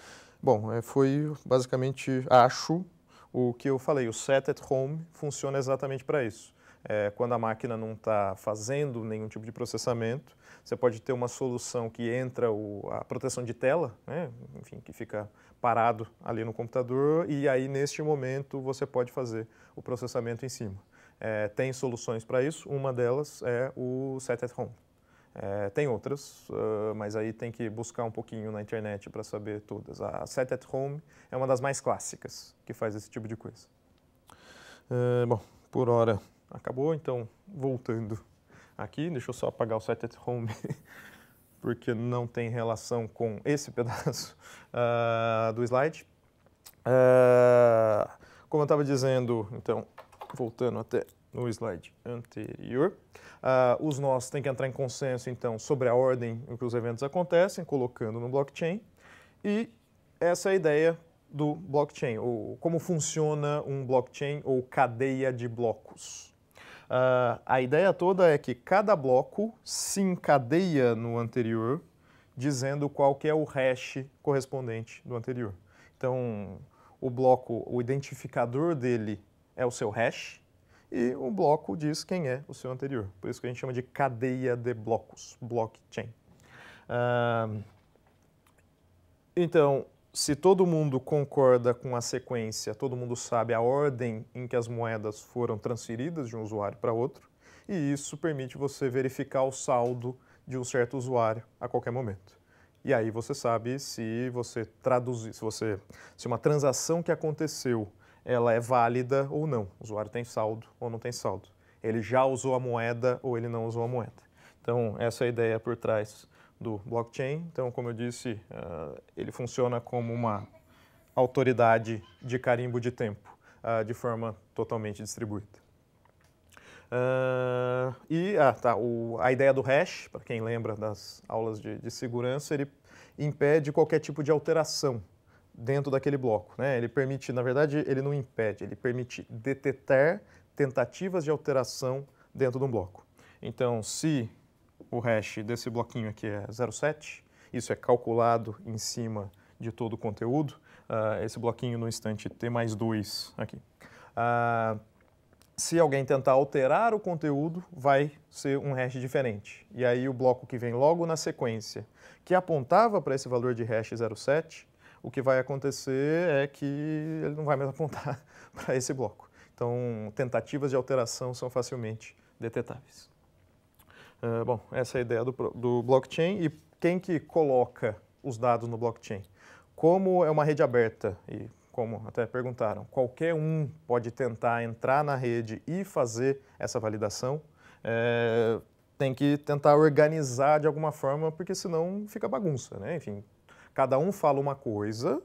Bom, é, foi basicamente, acho, o que eu falei. O set at home funciona exatamente para isso. É, quando a máquina não está fazendo nenhum tipo de processamento, você pode ter uma solução que entra o, a proteção de tela, né? enfim, que fica parado ali no computador e aí neste momento você pode fazer o processamento em cima. É, tem soluções para isso, uma delas é o Set at Home. É, tem outras, uh, mas aí tem que buscar um pouquinho na internet para saber todas. A Set at Home é uma das mais clássicas que faz esse tipo de coisa. É, bom, por hora acabou, então voltando aqui. Deixa eu só apagar o Set at Home, porque não tem relação com esse pedaço uh, do slide. Uh, como eu estava dizendo, então, voltando até no slide anterior, uh, os nós têm que entrar em consenso, então, sobre a ordem em que os eventos acontecem, colocando no blockchain. E essa é a ideia do blockchain, ou como funciona um blockchain ou cadeia de blocos. Uh, a ideia toda é que cada bloco se encadeia no anterior, dizendo qual é o hash correspondente do anterior. Então, o bloco, o identificador dele é o seu hash, e o bloco diz quem é o seu anterior. Por isso que a gente chama de cadeia de blocos, blockchain. Uh, então, se todo mundo concorda com a sequência, todo mundo sabe a ordem em que as moedas foram transferidas de um usuário para outro, e isso permite você verificar o saldo de um certo usuário a qualquer momento. E aí você sabe se você traduzir, se você se uma transação que aconteceu, ela é válida ou não. O usuário tem saldo ou não tem saldo. Ele já usou a moeda ou ele não usou a moeda. Então, essa é a ideia por trás do blockchain. Então, como eu disse, uh, ele funciona como uma autoridade de carimbo de tempo, uh, de forma totalmente distribuída. Uh, e ah, tá, o, a ideia do hash, para quem lembra das aulas de, de, segurança, ele impede qualquer tipo de alteração dentro daquele bloco. Né? Ele permite, na verdade, ele não impede, ele permite detectar tentativas de alteração dentro de um bloco. Então, se o hash desse bloquinho aqui é 07, isso é calculado em cima de todo o conteúdo. Uh, esse bloquinho no instante T mais 2 aqui. Uh, se alguém tentar alterar o conteúdo, vai ser um hash diferente. E aí o bloco que vem logo na sequência, que apontava para esse valor de hash 07, o que vai acontecer é que ele não vai mais apontar para esse bloco. Então, tentativas de alteração são facilmente detetáveis. Ah, bom, essa é a ideia do, do blockchain e quem que coloca os dados no blockchain? Como é uma rede aberta e como até perguntaram, qualquer um pode tentar entrar na rede e fazer essa validação. É, tem que tentar organizar de alguma forma, porque senão fica bagunça, né? Enfim, cada um fala uma coisa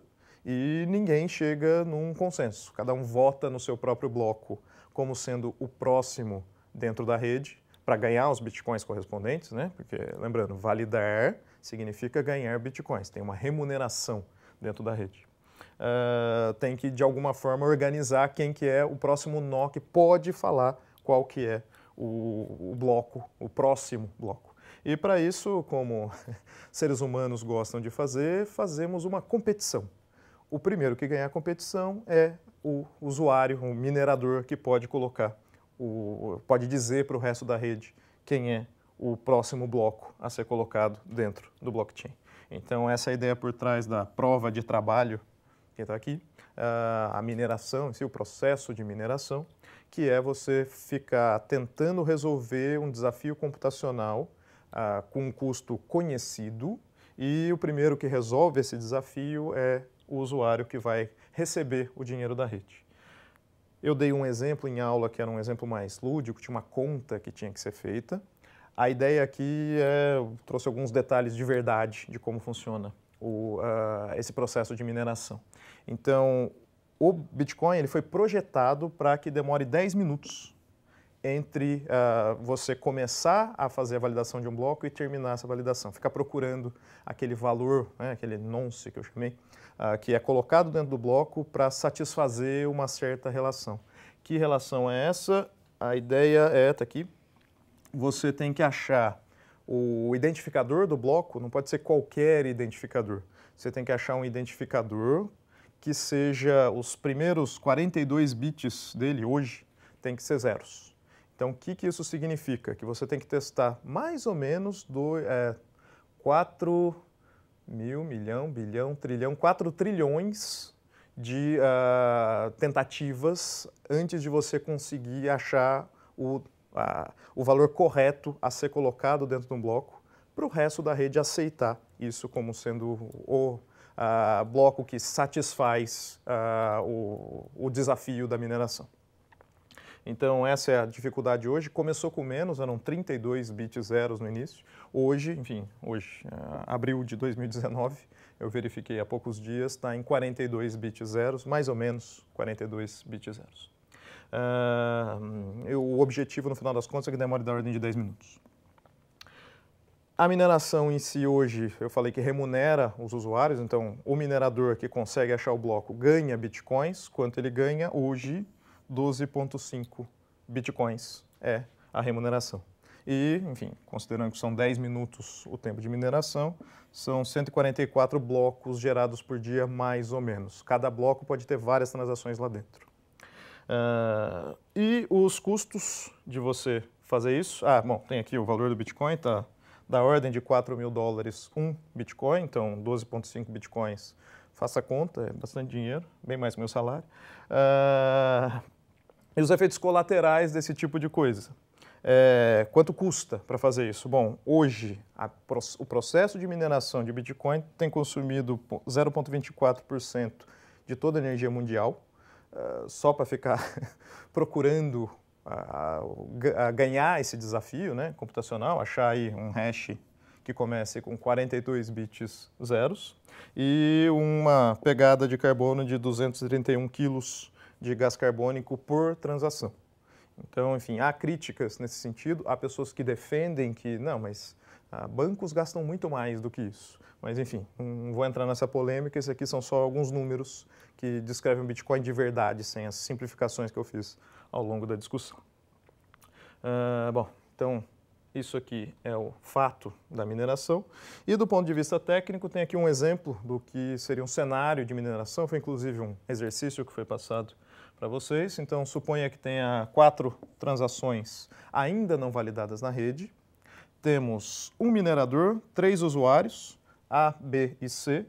e ninguém chega num consenso. Cada um vota no seu próprio bloco como sendo o próximo dentro da rede para ganhar os bitcoins correspondentes, né? Porque, lembrando, validar significa ganhar bitcoins, tem uma remuneração dentro da rede. Uh, tem que, de alguma forma, organizar quem que é o próximo nó que pode falar qual que é o, o bloco, o próximo bloco. E para isso, como seres humanos gostam de fazer, fazemos uma competição. O primeiro que ganhar a competição é o usuário, o minerador que pode colocar o, pode dizer para o resto da rede quem é o próximo bloco a ser colocado dentro do blockchain. Então, essa é a ideia por trás da prova de trabalho, que está aqui, ah, a mineração, si, o processo de mineração, que é você ficar tentando resolver um desafio computacional ah, com um custo conhecido e o primeiro que resolve esse desafio é o usuário que vai receber o dinheiro da rede. Eu dei um exemplo em aula que era um exemplo mais lúdico, tinha uma conta que tinha que ser feita. A ideia aqui é, trouxe alguns detalhes de verdade de como funciona o, uh, esse processo de mineração. Então, o Bitcoin ele foi projetado para que demore 10 minutos entre uh, você começar a fazer a validação de um bloco e terminar essa validação. Ficar procurando aquele valor, né, aquele nonce que eu chamei, uh, que é colocado dentro do bloco para satisfazer uma certa relação. Que relação é essa? A ideia é, esta aqui, você tem que achar o identificador do bloco, não pode ser qualquer identificador. Você tem que achar um identificador que seja os primeiros 42 bits dele hoje, tem que ser zeros. Então, o que, que isso significa? Que você tem que testar mais ou menos do, é, 4 mil, milhão, bilhão, trilhão, 4 trilhões de uh, tentativas antes de você conseguir achar o, uh, o valor correto a ser colocado dentro de um bloco para o resto da rede aceitar isso como sendo o uh, bloco que satisfaz ah, o, o desafio da mineração. Então, essa é a dificuldade hoje. Começou com menos, eram 32 bits zeros no início. Hoje, enfim, hoje, eh, abril de 2019, eu verifiquei há poucos dias, está em 42 bits zeros, mais ou menos 42 bits zeros. Uh, o objetivo, no final das contas, é que demore da ordem de 10 minutos. A mineração em si hoje, eu falei que remunera os usuários, então o minerador que consegue achar o bloco ganha bitcoins, quanto ele ganha hoje 12,5 bitcoins é a remuneração. E, enfim, considerando que são 10 minutos o tempo de mineração, são 144 blocos gerados por dia, mais ou menos. Cada bloco pode ter várias transações lá dentro. Uh, e os custos de você fazer isso? Ah, bom, tem aqui o valor do Bitcoin, tá? Da ordem de 4 mil dólares um Bitcoin, então 12,5 Bitcoins. Faça a conta, é bastante dinheiro, bem mais que meu salário. Uh, e os efeitos colaterais desse tipo de coisa. É, quanto custa para fazer isso? Bom, hoje a, o processo de mineração de Bitcoin tem consumido 0,24% de toda a energia mundial, uh, só para ficar procurando a ganhar esse desafio né, computacional, achar aí um hash que comece com 42 bits zeros e uma pegada de carbono de 231 quilos de gás carbônico por transação. Então, enfim, há críticas nesse sentido, há pessoas que defendem que, não, mas ah, bancos gastam muito mais do que isso. Mas, enfim, não vou entrar nessa polêmica, esses aqui são só alguns números que descrevem o Bitcoin de verdade, sem as simplificações que eu fiz ao longo da discussão. Ah, bom, então, isso aqui é o fato da mineração. E do ponto de vista técnico, tem aqui um exemplo do que seria um cenário de mineração, foi inclusive um exercício que foi passado para vocês. Então, suponha que tenha quatro transações ainda não validadas na rede. Temos um minerador, três usuários, A, B e C.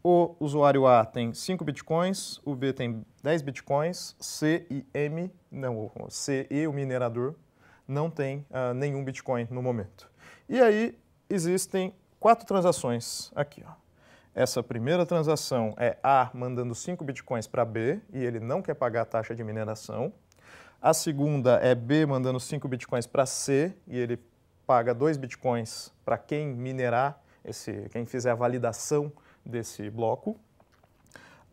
O usuário A tem 5 bitcoins, o B tem 10 bitcoins, C e M, não, C e o minerador não tem uh, nenhum bitcoin no momento. E aí existem quatro transações aqui. Ó essa primeira transação é A mandando 5 bitcoins para B e ele não quer pagar a taxa de mineração. A segunda é B mandando 5 bitcoins para C e ele paga 2 bitcoins para quem minerar, esse, quem fizer a validação desse bloco.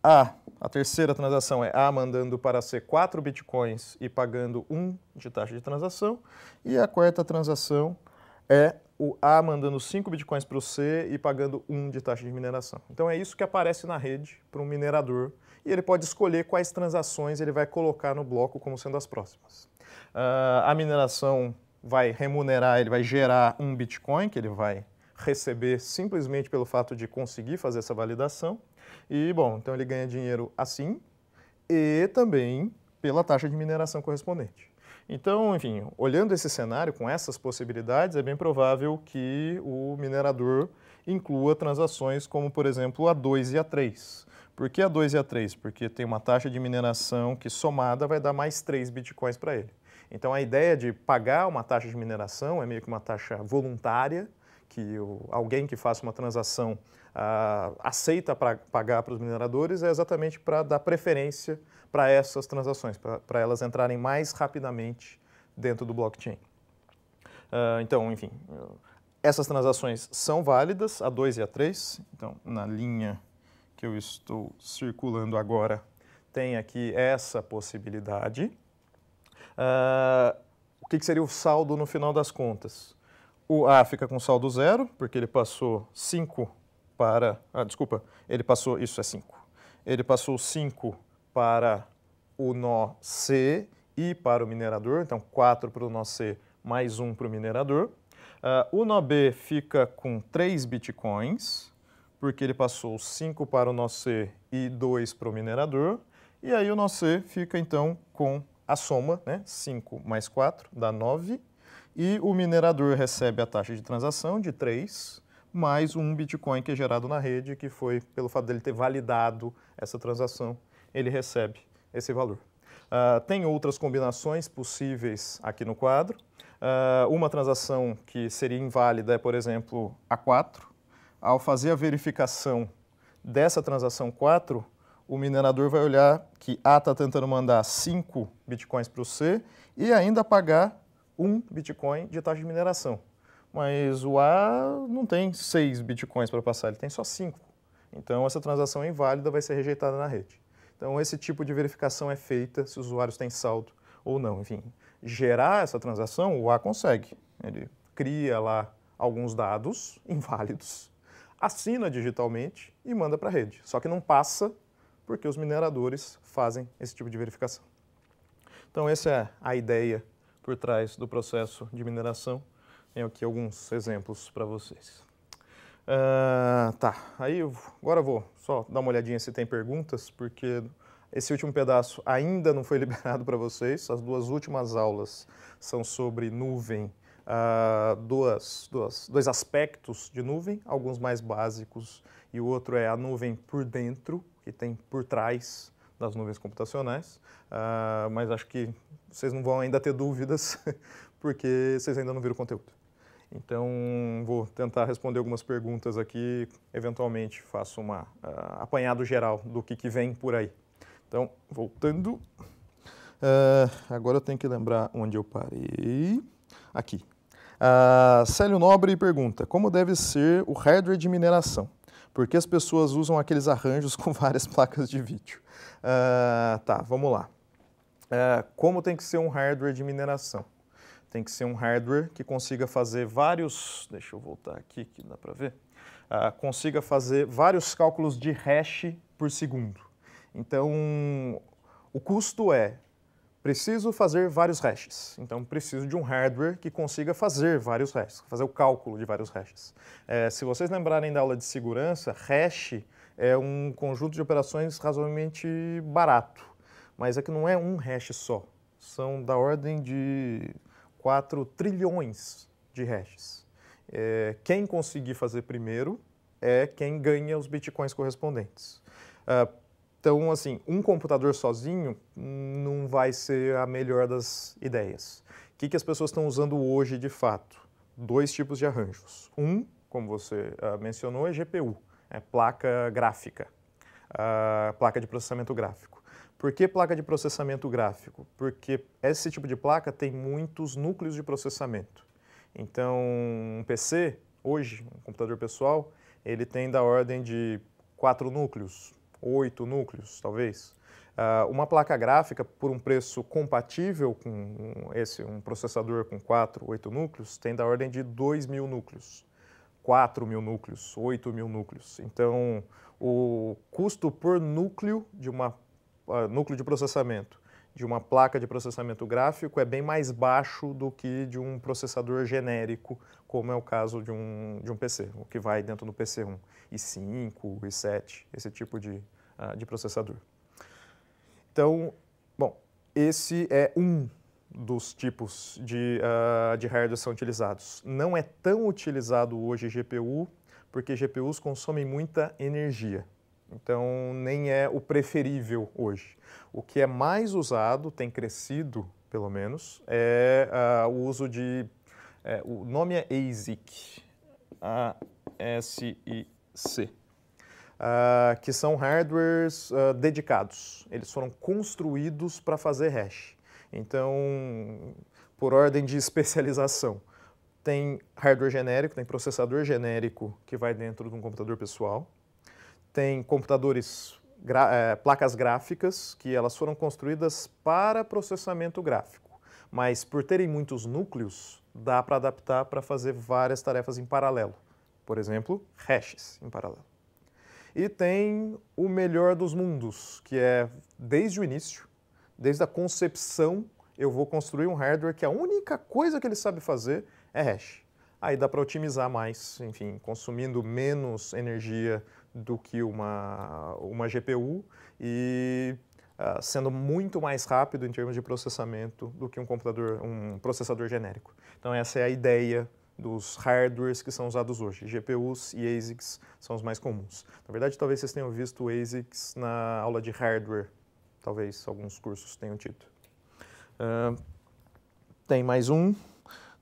A, a terceira transação é A mandando para C 4 bitcoins e pagando 1 um de taxa de transação. E a quarta transação é é o A mandando 5 bitcoins para o C e pagando 1 um de taxa de mineração. Então é isso que aparece na rede para um minerador e ele pode escolher quais transações ele vai colocar no bloco como sendo as próximas. Uh, a mineração vai remunerar, ele vai gerar um Bitcoin que ele vai receber simplesmente pelo fato de conseguir fazer essa validação. E, bom, então ele ganha dinheiro assim e também pela taxa de mineração correspondente. Então, enfim, olhando esse cenário com essas possibilidades, é bem provável que o minerador inclua transações como, por exemplo, a 2 e a 3. Por que a 2 e a 3? Porque tem uma taxa de mineração que somada vai dar mais 3 bitcoins para ele. Então a ideia de pagar uma taxa de mineração é meio que uma taxa voluntária, que o, alguém que faça uma transação ah, aceita para pagar para os mineradores é exatamente para dar preferência para essas transações, para elas entrarem mais rapidamente dentro do blockchain. Ah, então, enfim, essas transações são válidas, a 2 e a 3. Então, na linha que eu estou circulando agora, tem aqui essa possibilidade. Uh, o que, que, seria o saldo no final das contas? O A fica com saldo zero, porque ele passou 5 para. Ah, desculpa, ele passou. Isso é 5. Ele passou 5 para o nó C e para o minerador, então 4 para o nó C mais 1 um para o minerador. Uh, o nó B fica com 3 bitcoins, porque ele passou 5 para o nó C e 2 para o minerador. E aí o nó C fica então com a soma, né? 5 mais 4 dá 9 e o minerador recebe a taxa de transação de 3, mais um Bitcoin que é gerado na rede, que foi pelo fato dele ter validado essa transação, ele recebe esse valor. Uh, tem outras combinações possíveis aqui no quadro. Uh, uma transação que seria inválida é, por exemplo, a 4. Ao fazer a verificação dessa transação 4, o minerador vai olhar que A ah, está tentando mandar 5 bitcoins para o C e ainda pagar um Bitcoin de taxa de mineração. Mas o A não tem seis Bitcoins para passar, ele tem só cinco. Então essa transação é inválida, vai ser rejeitada na rede. Então esse tipo de verificação é feita se os usuários têm saldo ou não. Enfim, gerar essa transação o A consegue. Ele cria lá alguns dados inválidos, assina digitalmente e manda para a rede. Só que não passa porque os mineradores fazem esse tipo de verificação. Então essa é a ideia por trás do processo de mineração. Tenho aqui alguns exemplos para vocês. Uh, tá, aí eu, agora eu vou só dar uma olhadinha se tem perguntas, porque esse último pedaço ainda não foi liberado para vocês. As duas últimas aulas são sobre nuvem, uh, duas, duas, dois aspectos de nuvem, alguns mais básicos, e o outro é a nuvem por dentro, que tem por trás das nuvens computacionais, uh, mas acho que vocês não vão ainda ter dúvidas, porque vocês ainda não viram o conteúdo. Então, vou tentar responder algumas perguntas aqui, eventualmente faço um uh, ah, apanhado geral do que, que vem por aí. Então, voltando, uh, agora eu tenho que lembrar onde eu parei. Aqui. Uh, Célio Nobre pergunta, como deve ser o hardware de mineração? porque as pessoas usam aqueles arranjos com várias placas de vídeo. Uh, tá, vamos lá. Uh, como tem que ser um hardware de mineração? Tem que ser um hardware que consiga fazer vários. Deixa eu voltar aqui que dá para ver. Uh, consiga fazer vários cálculos de hash por segundo. Então, o custo é Preciso fazer vários hashes. Então, preciso de um hardware que consiga fazer vários hashes, fazer o cálculo de vários hashes. É, se vocês lembrarem da aula de segurança, hash é um conjunto de operações razoavelmente barato. Mas é que não é um hash só. São da ordem de 4 trilhões de hashes. É, quem conseguir fazer primeiro é quem ganha os bitcoins correspondentes. Uh, então, assim, um computador sozinho não vai ser a melhor das ideias. O que, que as pessoas estão usando hoje de fato? Dois tipos de arranjos. Um, como você uh, mencionou, é GPU, é placa gráfica, uh, placa de processamento gráfico. Por que placa de processamento gráfico? Porque esse tipo de placa tem muitos núcleos de processamento. Então, um PC, hoje, um computador pessoal, ele tem da ordem de quatro núcleos, oito núcleos, talvez. Uh, uma placa gráfica por um preço compatível com esse um processador com 4, 8 núcleos tem da ordem de dois mil núcleos, quatro mil núcleos, oito mil núcleos. Então, o custo por núcleo de uma uh, núcleo de processamento de uma placa de processamento gráfico é bem mais baixo do que de um processador genérico, como é o caso de um, de um PC, o que vai dentro do PC1, i5, i7, esse tipo de, uh, de processador. Então, bom, esse é um dos tipos de, uh, de hardware são utilizados. Não é tão utilizado hoje GPU, porque GPUs consomem muita energia. Então, nem é o preferível hoje. O que é mais usado, tem crescido pelo menos, é uh, o uso de. É, o nome é ASIC, A-S-I-C, uh, ah, que são hardwares ah, dedicados. Eles foram construídos para fazer hash. Então, por ordem de especialização tem hardware genérico, tem processador genérico que vai dentro de um computador pessoal tem computadores, é, placas gráficas, que elas foram construídas para processamento gráfico. Mas por terem muitos núcleos, dá para adaptar para fazer várias tarefas em paralelo. Por exemplo, hashes em paralelo. E tem o melhor dos mundos, que é desde o início, desde a concepção, eu vou construir um hardware que a única coisa que ele sabe fazer é hash. Aí dá para otimizar mais, enfim, consumindo menos energia do que uma, uma GPU e uh, sendo muito mais rápido em termos de processamento do que um computador, um processador genérico. Então essa é a ideia dos hardwares que são usados hoje. GPUs e ASICs são os mais comuns. Na verdade, talvez vocês tenham visto ASICs na aula de hardware, talvez alguns cursos tenham tido. Uh, tem mais um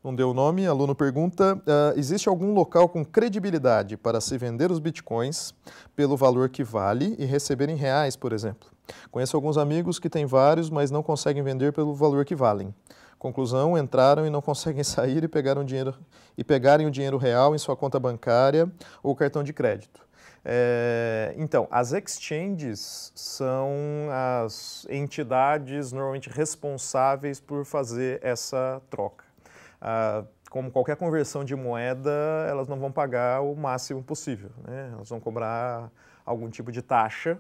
não deu o nome, aluno pergunta: uh, existe algum local com credibilidade para se vender os bitcoins pelo valor que vale e receber em reais, por exemplo? Conheço alguns amigos que têm vários, mas não conseguem vender pelo valor que valem. Conclusão: entraram e não conseguem sair e pegaram dinheiro e pegarem o dinheiro real em sua conta bancária ou cartão de crédito. É, então, as exchanges são as entidades normalmente responsáveis por fazer essa troca como qualquer conversão de moeda, elas não vão pagar o máximo possível. Né? Elas vão cobrar algum tipo de taxa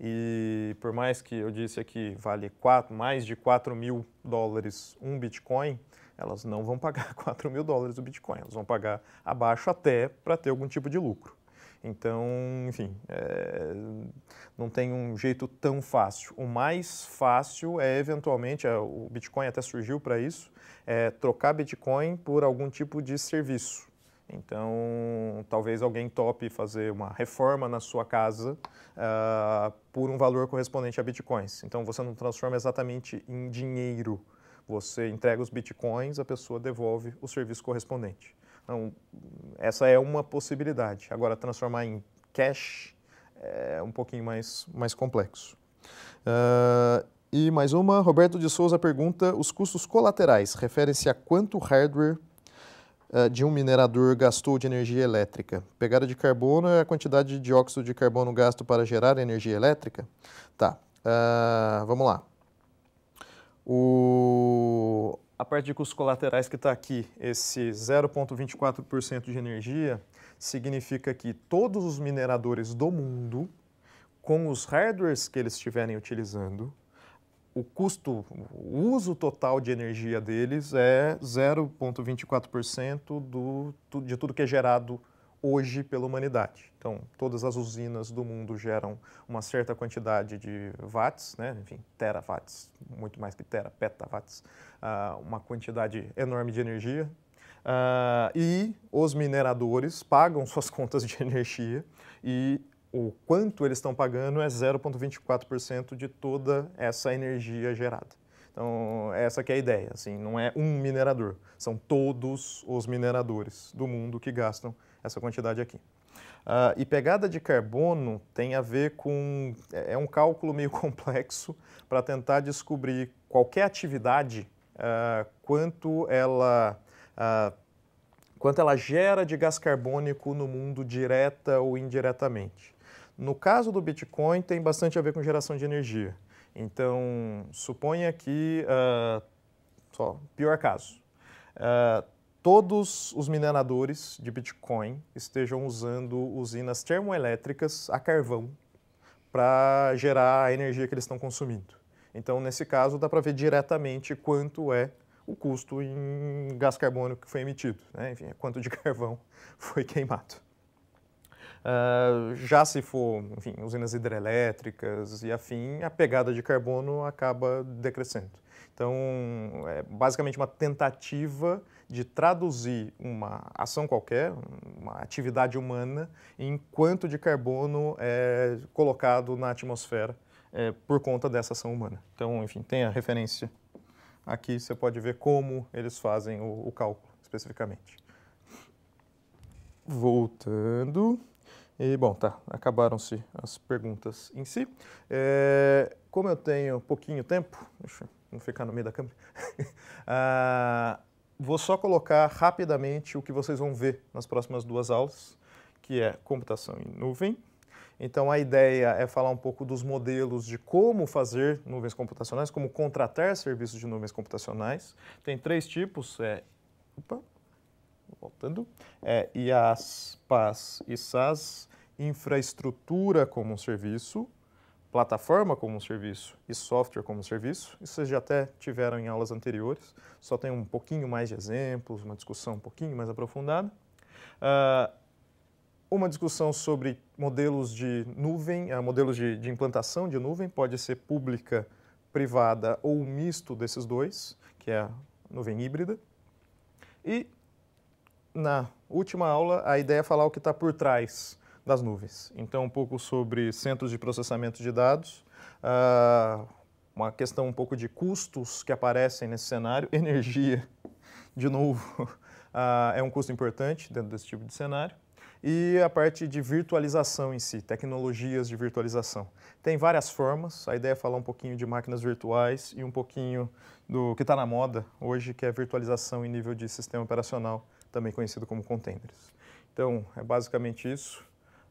e por mais que eu disse aqui vale quatro mais de 4 mil dólares um Bitcoin, elas não vão pagar 4 mil dólares o Bitcoin, elas vão pagar abaixo até para ter algum tipo de lucro. Então, enfim, é, não tem um jeito tão fácil. O mais fácil é, eventualmente, é, o Bitcoin até surgiu para isso, é trocar Bitcoin por algum tipo de serviço. Então, talvez alguém tope fazer uma reforma na sua casa uh, por um valor correspondente a bitcoins. Então, você não transforma exatamente em dinheiro. Você entrega os bitcoins, a pessoa devolve o serviço correspondente. Então, essa é uma possibilidade. Agora, transformar em cash é um pouquinho mais, mais complexo. Uh, e mais uma, Roberto de Souza pergunta, os custos colaterais referem-se a quanto hardware ah, de um minerador gastou de energia elétrica? Pegada de carbono é a quantidade de dióxido de carbono gasto para gerar energia elétrica? Tá, uh, vamos lá. O a parte de custos colaterais que está aqui, esse 0,24% de energia, significa que todos os mineradores do mundo, com os hardwares que eles estiverem utilizando, o custo, o uso total de energia deles é 0,24% de tudo que é gerado hoje pela humanidade. Então, todas as usinas do mundo geram uma certa quantidade de watts, né? enfim, terawatts, muito mais que tera, petawatts, uh, uma quantidade enorme de energia. Uh, e os mineradores pagam suas contas de energia e o quanto eles estão pagando é 0,24% de toda essa energia gerada. Então, essa que é a ideia, assim, não é um minerador, são todos os mineradores do mundo que gastam essa quantidade aqui. Uh, e pegada de carbono tem a ver com. É, é um cálculo meio complexo para tentar descobrir qualquer atividade, uh, quanto, ela, uh, quanto ela gera de gás carbônico no mundo, direta ou indiretamente. No caso do Bitcoin, tem bastante a ver com geração de energia. Então, suponha que. só, pior caso. Uh, todos os mineradores de Bitcoin estejam usando usinas termoelétricas a carvão para gerar a energia que eles estão consumindo. Então, nesse caso, dá para ver diretamente quanto é o custo em gás carbônico que foi emitido, né? enfim, é quanto de carvão foi queimado. Uh, já se for, enfim, usinas hidrelétricas e afim, a pegada de carbono acaba decrescendo. Então, é basicamente uma tentativa de traduzir uma ação qualquer, uma atividade humana, em quanto de carbono é colocado na atmosfera é, por conta dessa ação humana. Então, enfim, tem a referência aqui, você pode ver como eles fazem o, o cálculo especificamente. Voltando. E, bom, tá, acabaram-se as perguntas em si. É, como eu tenho pouquinho tempo, deixa eu não ficar no meio da câmera. ah, Vou só colocar rapidamente o que vocês vão ver nas próximas duas aulas, que é computação em nuvem. Então a ideia é falar um pouco dos modelos de como fazer nuvens computacionais, como contratar serviços de nuvens computacionais. Tem três tipos, é, opa, voltando, é IaaS, PaaS e SaaS, infraestrutura como um serviço, plataforma como um serviço e software como um serviço. Isso vocês já até tiveram em aulas anteriores, só tem um pouquinho mais de exemplos, uma discussão um pouquinho mais aprofundada. Uh, uma discussão sobre modelos de nuvem, uh, modelos de, de implantação de nuvem, pode ser pública, privada ou misto desses dois, que é a nuvem híbrida. E na última aula, a ideia é falar o que está por trás das nuvens. Então, um pouco sobre centros de processamento de dados, ah, uma questão um pouco de custos que aparecem nesse cenário, energia, de novo, ah, é um custo importante dentro desse tipo de cenário e a parte de virtualização em si, tecnologias de virtualização. Tem várias formas, a ideia é falar um pouquinho de máquinas virtuais e um pouquinho do que está na moda hoje, que é virtualização em nível de sistema operacional, também conhecido como containers. Então, é basicamente isso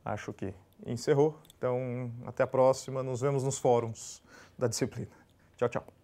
acho que encerrou. Então, até a próxima. Nos vemos nos fóruns da disciplina. Tchau, tchau.